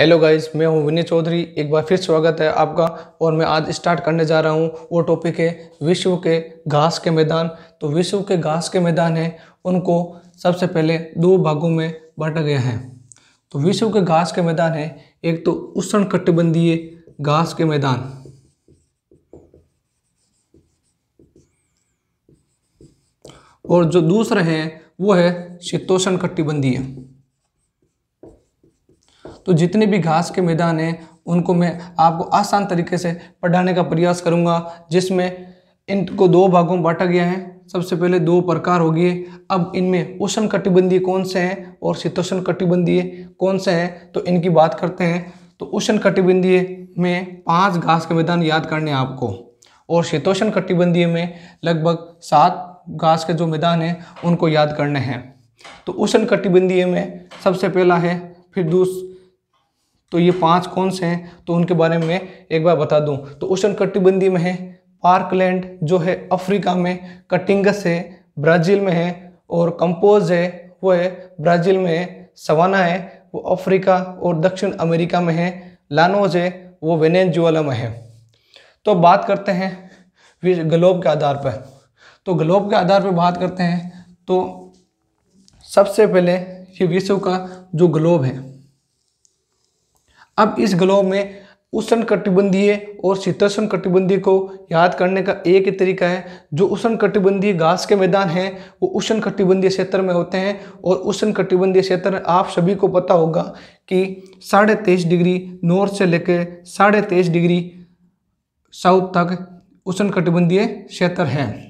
hello guys मैं हूं विनय चौधरी एक बार फिर स्वागत है आपका और मैं आज स्टार्ट करने जा रहा हूं वो टॉपिक है विश्व के घास के मैदान तो विश्व के घास के मैदान हैं उनको सबसे पहले दो भागों में बांटा गया है तो विश्व के घास के मैदान हैं एक तो उष्ण कटिबंधीय घास के मैदान और जो दूसरे हैं वो है शीतोषण कटिबंधीय तो जितने भी घास के मैदान हैं उनको मैं आपको आसान तरीके से पढ़ाने का प्रयास करूँगा जिसमें इनको दो भागों में बांटा गया है सबसे पहले दो प्रकार हो गए अब इनमें उष्ण कटिबंधीय कौन से हैं और शीतोष्ण कटिबंधीय कौन से हैं तो इनकी बात करते हैं तो उष्ण कटिबंधीय में पांच घास के मैदान याद करने हैं आपको और शीतोष्ण कटिबंधीय में लगभग सात घास के जो मैदान हैं उनको याद करने हैं तो उष्ण कटिबंधीय में सबसे पहला है फिर दूसरा तो ये पांच कौन से हैं तो उनके बारे में एक बार बता दूं तो उष्ण कटिबंधी में है पार्कलैंड जो है अफ्रीका में कटिंगस है ब्राज़ील में है और कंपोज है वो है ब्राज़ील में है सवाना है वो अफ्रीका और दक्षिण अमेरिका में है लानोज है वो वेनेजुअला में है तो बात करते हैं ग्लोब के आधार पर तो ग्लोब के आधार पर बात करते हैं तो सबसे पहले ये विश्व का जो ग्लोब है अब इस ग्लोब में उष्ण कटिबंधीय और शीतोष्ण कटिबंधीय को याद करने का एक ही तरीका है जो उष्ण कटिबंधीय घास के मैदान हैं वो उष्ण कटिबंधीय क्षेत्र में होते हैं और उष्ण कटिबंधीय क्षेत्र आप सभी को पता होगा कि साढ़े तेईस डिग्री नॉर्थ से लेकर साढ़े तेईस डिग्री साउथ तक उष्ण कटिबंधीय क्षेत्र हैं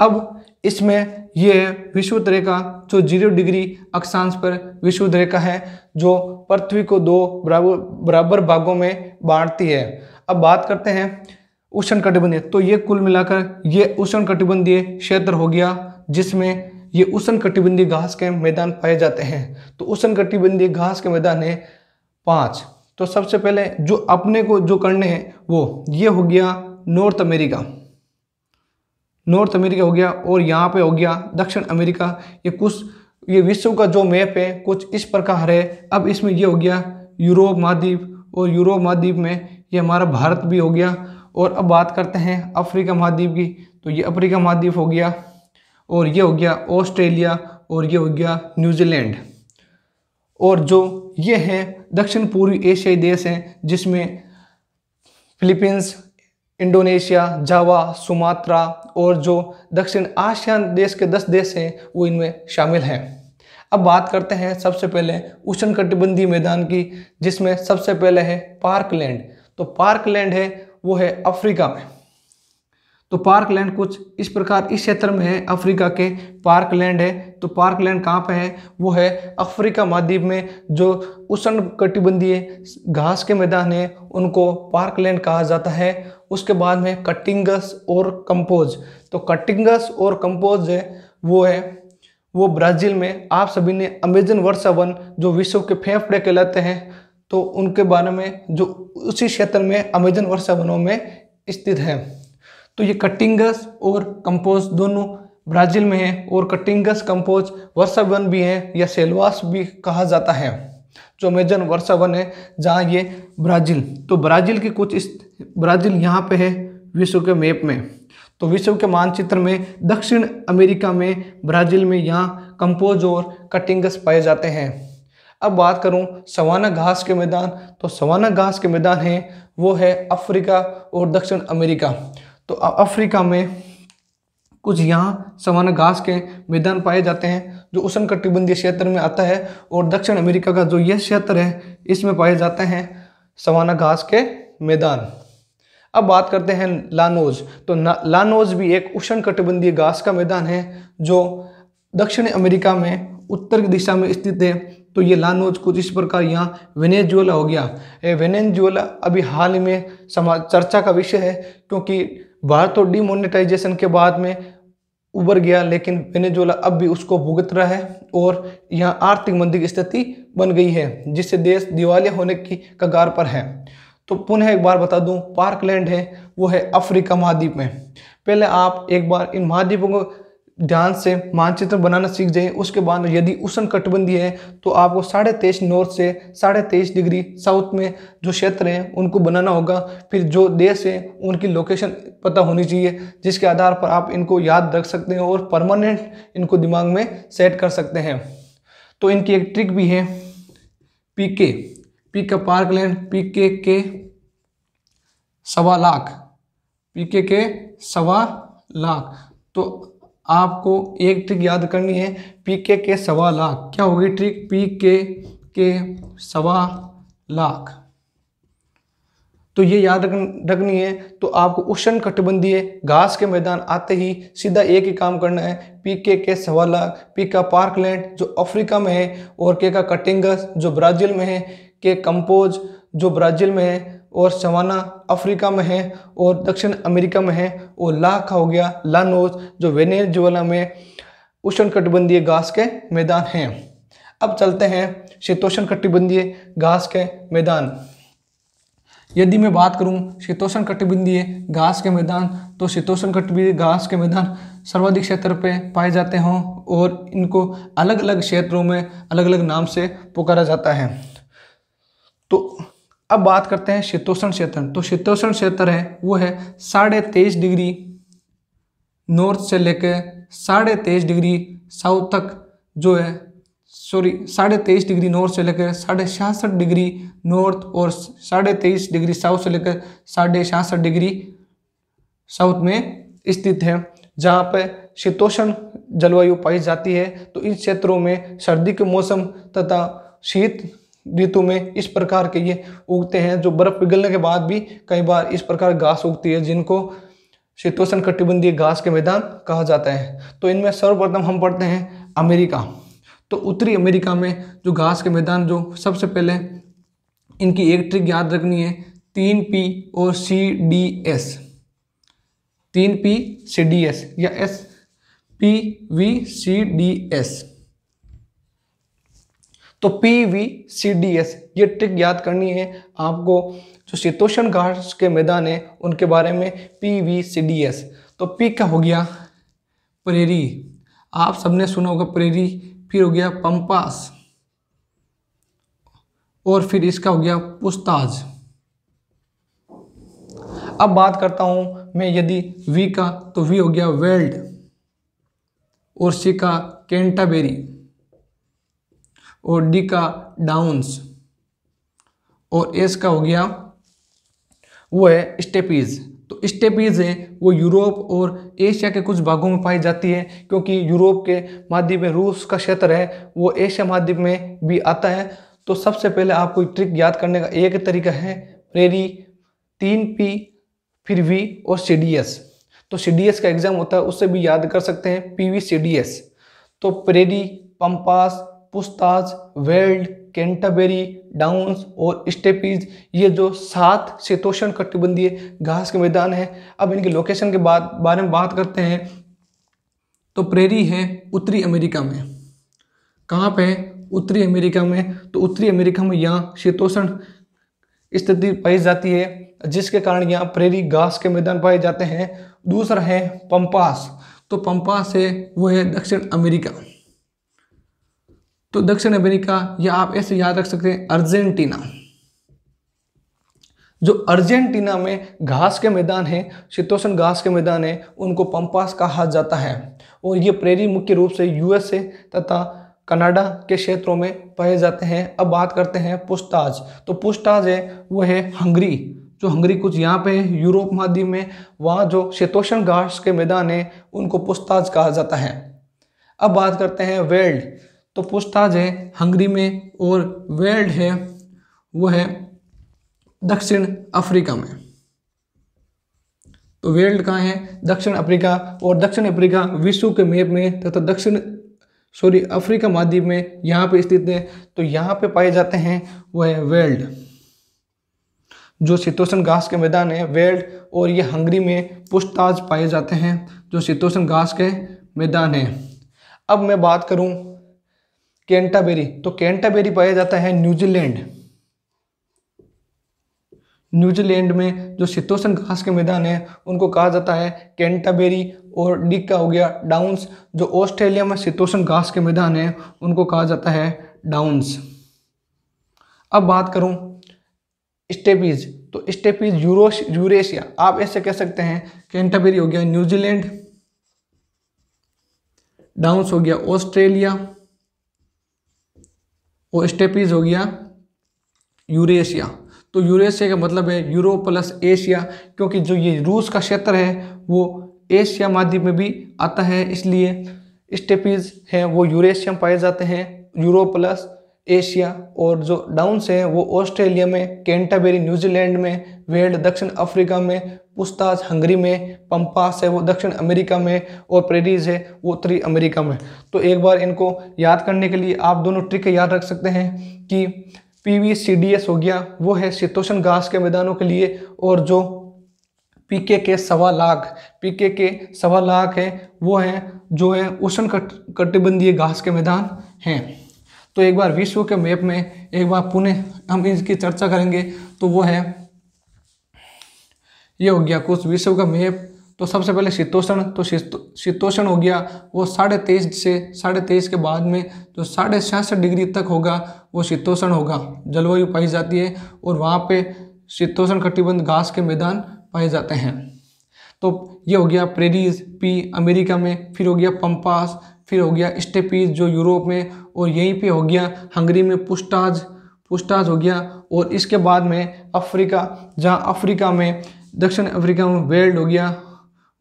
अब इसमें यह विषुवत रेखा जो जीरो डिग्री अक्षांश पर विषुवत रेखा है जो पृथ्वी को दो बराबर बराबर भागों में बांटती है अब बात करते हैं उष्ण कटिबंधीय तो ये कुल मिलाकर ये उष्ण कटिबंधीय क्षेत्र हो गया जिसमें ये उष्ण कटिबंधीय घास के मैदान पाए जाते हैं तो उष्ण कटिबंधीय घास के मैदान है पाँच तो सबसे पहले जो अपने को जो करने हैं वो ये हो गया नॉर्थ अमेरिका नॉर्थ अमेरिका हो गया और यहाँ पे हो गया दक्षिण अमेरिका ये कुछ ये विश्व का जो मैप है कुछ इस प्रकार है अब इसमें ये हो गया यूरोप महाद्वीप और यूरोप महाद्वीप में ये हमारा भारत भी हो गया और अब बात करते हैं अफ्रीका महाद्वीप की तो ये अफ्रीका महाद्वीप हो गया और ये हो गया ऑस्ट्रेलिया और ये हो गया न्यूजीलैंड और जो ये हैं दक्षिण पूर्वी एशियाई देश हैं जिसमें फिलीपींस इंडोनेशिया जावा सुमात्रा और जो दक्षिण आशियान देश के दस देश हैं वो इनमें शामिल हैं अब बात करते हैं सबसे पहले उष्ण कटिबंधी मैदान की जिसमें सबसे पहले है पार्कलैंड तो पार्कलैंड है वो है अफ्रीका में तो पार्कलैंड कुछ इस प्रकार इस क्षेत्र में है अफ्रीका के पार्कलैंड है तो पार्क लैंड कहाँ पे है वो है अफ्रीका महाद्वीप में जो उष्ण कटिबंधीय घास के मैदान है उनको पार्क लैंड कहा जाता है उसके बाद में कटिंगस और कंपोज तो कटिंगस और कंपोज है वो है वो ब्राज़ील में आप सभी ने अमेजन वर्षा वन जो विश्व के फेफड़े कहलाते हैं तो उनके बारे में जो उसी क्षेत्र में अमेजन वर्षा वनों में स्थित है तो ये कटिंगस और कंपोज दोनों ब्राज़ील में है और कटिंगस कंपोज वर्षा वन भी है या सेलवास भी कहा जाता है जो अमेजन वर्षा वन है जहाँ ये ब्राज़ील तो ब्राज़ील की कुछ इस ब्राज़ील यहाँ पे है विश्व के मैप में तो विश्व के मानचित्र में दक्षिण अमेरिका में ब्राज़ील में यहाँ कंपोज और कटिंगस पाए जाते हैं अब बात करूँ सवाना घास के मैदान तो सवाना घास के मैदान हैं वो है अफ्रीका और दक्षिण अमेरिका तो अफ्रीका में कुछ यहाँ सवाना घास के मैदान पाए जाते हैं जो उष्ण कटिबंधीय क्षेत्र में आता है और दक्षिण अमेरिका का जो यह क्षेत्र है इसमें पाए जाते हैं सवाना घास के मैदान अब बात करते हैं लानोज तो लानोज भी एक उष्ण कटिबंधीय घास का मैदान है जो दक्षिण अमेरिका में उत्तर की दिशा में स्थित है तो ये लानोज कुछ इस प्रकार यहाँ वेनेजुएला हो गया ये वेनेजुएला अभी हाल में समाज चर्चा का विषय है क्योंकि भारत और डिमोनेटाइजेशन के बाद में उबर गया लेकिन वेनेजुएला अब भी उसको भुगत रहा है और यहाँ आर्थिक मंदी की स्थिति बन गई है जिससे देश दिवालिया होने की कगार पर है तो पुनः एक बार बता दूँ पार्कलैंड है वो है अफ्रीका महाद्वीप में पहले आप एक बार इन महाद्वीपों को ध्यान से मानचित्र बनाना सीख जाए उसके बाद यदि उष्ण कटबंधी है तो आपको साढ़े तेईस नॉर्थ से साढ़े तेईस डिग्री साउथ में जो क्षेत्र हैं उनको बनाना होगा फिर जो देश है उनकी लोकेशन पता होनी चाहिए जिसके आधार पर आप इनको याद रख सकते हैं और परमानेंट इनको दिमाग में सेट कर सकते हैं तो इनकी एक ट्रिक भी है पी के पी का पार्कलैंड पी के के सवा लाख पी के के सवा लाख तो आपको एक ट्रिक याद करनी है पी के के सवा लाख क्या होगी ट्रिक पी के के सवा लाख तो ये याद रखनी है तो आपको उष्ण कटबंधीय घास के मैदान आते ही सीधा एक ही काम करना है पी के के सवा लाख पी का पार्कलैंड जो अफ्रीका में है और के का कटिंगस जो ब्राज़ील में है के कंपोज जो ब्राज़ील में है और सवाना अफ्रीका में है और दक्षिण अमेरिका में है और लाखा हो गया लानोज जो वेनेजुएला में उष्ण कटिबंधीय घास के मैदान हैं अब चलते हैं शीतोष्ण कटिबंधीय घास के मैदान यदि मैं बात करूं शीतोषण कटिबंधीय घास के मैदान तो शीतोषण कटिबंधीय घास के मैदान सर्वाधिक क्षेत्र पे पाए जाते हों और इनको अलग अलग क्षेत्रों में अलग अलग नाम से पुकारा जाता है तो अब बात करते हैं शीतोषण क्षेत्र तो शीतोषण क्षेत्र है वो है साढ़े तेईस डिग्री नॉर्थ से लेकर साढ़े तेईस डिग्री साउथ तक जो है सॉरी साढ़े तेईस डिग्री नॉर्थ से लेकर साढ़े छियासठ डिग्री नॉर्थ और साढ़े तेईस डिग्री साउथ से लेकर साढ़े छियासठ डिग्री साउथ में स्थित है जहाँ पर शीतोषण जलवायु पाई जाती है तो इन क्षेत्रों में सर्दी के मौसम तथा शीत ऋतु में इस प्रकार के ये उगते हैं जो बर्फ पिघलने के बाद भी कई बार इस प्रकार घास उगती है जिनको शीतोषण कटिबंधीय घास के मैदान कहा जाता है तो इनमें सर्वप्रथम हम पढ़ते हैं अमेरिका तो उत्तरी अमेरिका में जो घास के मैदान जो सबसे पहले इनकी एक ट्रिक याद रखनी है तीन पी और सी डी एस तीन पी सी डी एस या S P V C D S तो P V C D S ये ट्रिक याद करनी है आपको जो शीतोषण घाट के मैदान है उनके बारे में P V C D S तो पी क्या हो गया प्रेरी आप सबने सुना होगा प्रेरी फिर हो गया पंपास और फिर इसका हो गया पुस्ताज अब बात करता हूं मैं यदि वी का तो वी हो गया वेल्ड और सी का कैंटाबेरी और डी का डाउन्स और एस का हो गया वो है स्टेपीज़ तो स्टेपीज़ है वो यूरोप और एशिया के कुछ भागों में पाई जाती है क्योंकि यूरोप के माध्यम में रूस का क्षेत्र है वो एशिया माध्यम में भी आता है तो सबसे पहले आपको ट्रिक याद करने का एक तरीका है प्रेरी तीन पी फिर वी और सी डी एस तो सी डी एस का एग्ज़ाम होता है उससे भी याद कर सकते हैं P V C D S तो prairie pampas puszta veld Canterbury downs और स्टेपीज ये जो सात शीतोषण कटिबंधीय घास के मैदान हैं अब इनकी लोकेशन के बाद बारे में बात करते हैं तो प्रेरी है उत्तरी अमेरिका में कहाँ पे उत्तरी अमेरिका में तो उत्तरी अमेरिका में यहाँ शीतोषण स्थिति पाई जाती है जिसके कारण यहाँ प्रेरी घास के मैदान पाए जाते हैं दूसरा है पंपास तो पंपास है वो है दक्षिण अमेरिका तो दक्षिण अमेरिका या आप ऐसे याद रख सकते हैं अर्जेंटीना जो अर्जेंटीना में घास के मैदान है शीतोषण घास के मैदान है उनको पंपास कहा जाता है और ये प्रेरी मुख्य रूप से यूएसए तथा कनाडा के क्षेत्रों में पाए जाते हैं अब बात करते हैं पुस्ताज तो पुस्ताज है वो है हंगरी जो हंगरी कुछ यहाँ पे है यूरोप महाद्वीप में वहाँ जो शीतोषण घास के मैदान है उनको पुस्ताज कहा जाता है अब बात करते हैं वेल्ड तो पोस्टाज है हंगरी में और वेल्ड है वो है दक्षिण अफ्रीका में तो वेल्ड कहाँ है दक्षिण अफ्रीका और दक्षिण अफ्रीका विश्व के मैप में तथा दक्षिण सॉरी अफ्रीका महाद्वीप में यहाँ पे स्थित है तो यहाँ पे पाए जाते हैं वो है वेल्ड जो शीतोषण घास के मैदान है वेल्ड और ये हंगरी में पुष्ताज पाए जाते हैं जो शीतोषण घास के मैदान है अब मैं बात करूँ कैंटाबेरी तो कैंटाबेरी पाया जाता है न्यूजीलैंड न्यूजीलैंड में जो शीतोषण घास के मैदान हैं उनको कहा जाता है कैंटाबेरी और का हो गया डाउन्स जो ऑस्ट्रेलिया में शीतोषण घास के मैदान हैं उनको कहा जाता है डाउन्स अब बात करूं स्टेपीज तो स्टेपीज यूरोश यूरेशिया आप ऐसे कह सकते हैं कैंटाबेरी हो गया न्यूजीलैंड डाउन्स हो गया ऑस्ट्रेलिया और स्टेपीज हो गया यूरेशिया तो यूरेशिया का मतलब है यूरो प्लस एशिया क्योंकि जो ये रूस का क्षेत्र है वो एशिया माध्यम में भी आता है इसलिए स्टेपीज हैं वो यूरेशिया पाए जाते हैं यूरोप प्लस एशिया और जो डाउन्स हैं वो ऑस्ट्रेलिया में कैंटाबेरी न्यूजीलैंड में वेल्ड दक्षिण अफ्रीका में पुस्ताज हंगरी में पंपास है वो दक्षिण अमेरिका में और प्रेरीज है वो उत्तरी अमेरिका में तो एक बार इनको याद करने के लिए आप दोनों ट्रिक याद रख सकते हैं कि P V C D S हो गया वो है शीतोषण घास के मैदानों के लिए और जो पी के के सवा लाख पी के के सवा लाख है वो है जो है उष्ण कट, कटिबंधीय घास के मैदान हैं तो एक बार विश्व के मैप में एक बार पुणे हम इसकी चर्चा करेंगे तो वो है ये हो गया कुछ विश्व का मेप तो सबसे पहले शीतोषण तो शीतोषण हो गया वो साढ़े तेईस से साढ़े तेईस के बाद में जो साढ़े छियासठ डिग्री तक होगा वो शीतोषण होगा जलवायु पाई जाती है और वहाँ पे शीतोषण कटिबंध घास के मैदान पाए जाते हैं तो ये हो गया प्रेरीज पी अमेरिका में फिर हो गया पंपास फिर हो गया स्टेपीज जो यूरोप में और यहीं पर हो गया हंगरी में पुस्टाज पुस्टाज हो गया और इसके बाद में अफ्रीका जहाँ अफ्रीका में दक्षिण अफ्रीका में वेल्ड हो गया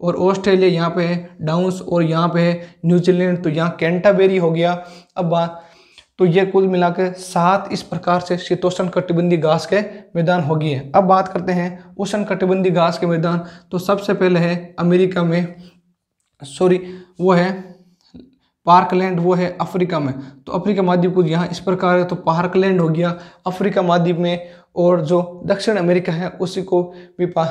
और ऑस्ट्रेलिया यहाँ पे है डाउंस और यहाँ पे है न्यूजीलैंड तो यहाँ कैंटाबेरी हो गया अब बात तो ये कुल मिलाकर सात इस प्रकार से शीतोष्ण कटिबंधी घास के मैदान हो गए हैं अब बात करते हैं उष्ण कटिबंधी घास के मैदान तो सबसे पहले है अमेरिका में सॉरी वो है पार्कलैंड वो है अफ्रीका में तो अफ्रीका महाद्वीप कुछ यहाँ इस प्रकार है तो पार्कलैंड हो गया अफ्रीका महाद्वीप में और जो दक्षिण अमेरिका है उसी को भी पा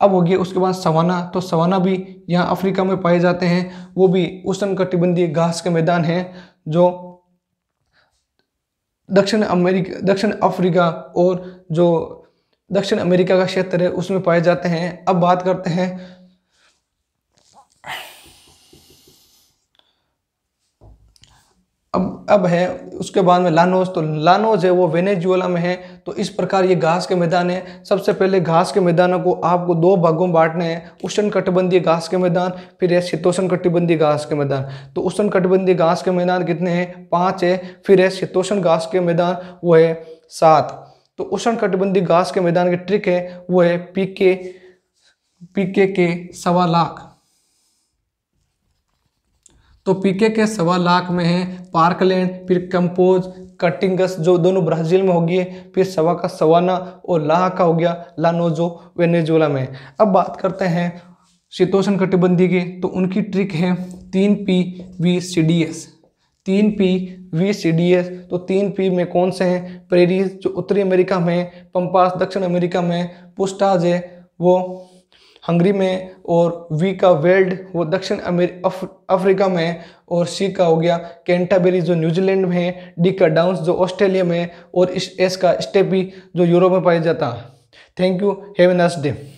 अब हो गया उसके बाद सवाना तो सवाना भी यहाँ अफ्रीका में पाए जाते हैं वो भी उष्ण कटिबंधीय घास के मैदान हैं जो दक्षिण अमेरिका दक्षिण अफ्रीका और जो दक्षिण अमेरिका का क्षेत्र है उसमें पाए जाते हैं अब बात करते हैं अब अब है उसके बाद में लानोज तो लानोज है वो वेनेजुएला में है तो इस प्रकार ये घास के मैदान है सबसे पहले घास के मैदानों को आपको दो भागों में बांटने हैं उष्ण कटिबंधीय घास के मैदान फिर है शीतोषण कटिबंधीय घास के मैदान तो उष्ण कटिबंधीय घास के मैदान कितने हैं पाँच है फिर है शीतोषण घास के मैदान वो है सात तो उष्ण कटिबंधीय घास के मैदान की ट्रिक है वो है पीके पीके के सवा लाख तो पीके के सवा लाख में है पार्कलैंड फिर कंपोज कटिंगस जो दोनों ब्राज़ील में होगी फिर सवा का सवाना और लाह का हो गया लानोजो वेनेजोला में अब बात करते हैं शीतोषण कटिबंधी की तो उनकी ट्रिक है तीन P V C D S तीन P V C D S तो तीन पी में कौन से हैं प्रेरीज जो उत्तरी अमेरिका में पंपास दक्षिण अमेरिका में पुस्टाज है वो हंगरी में और वी का वेल्ड वो दक्षिण अफ्रीका में और सी का हो गया कैंटाबेरी जो न्यूजीलैंड में है डी का डाउंस जो ऑस्ट्रेलिया में और एस का स्टेपी जो यूरोप में पाया जाता thank you have nice day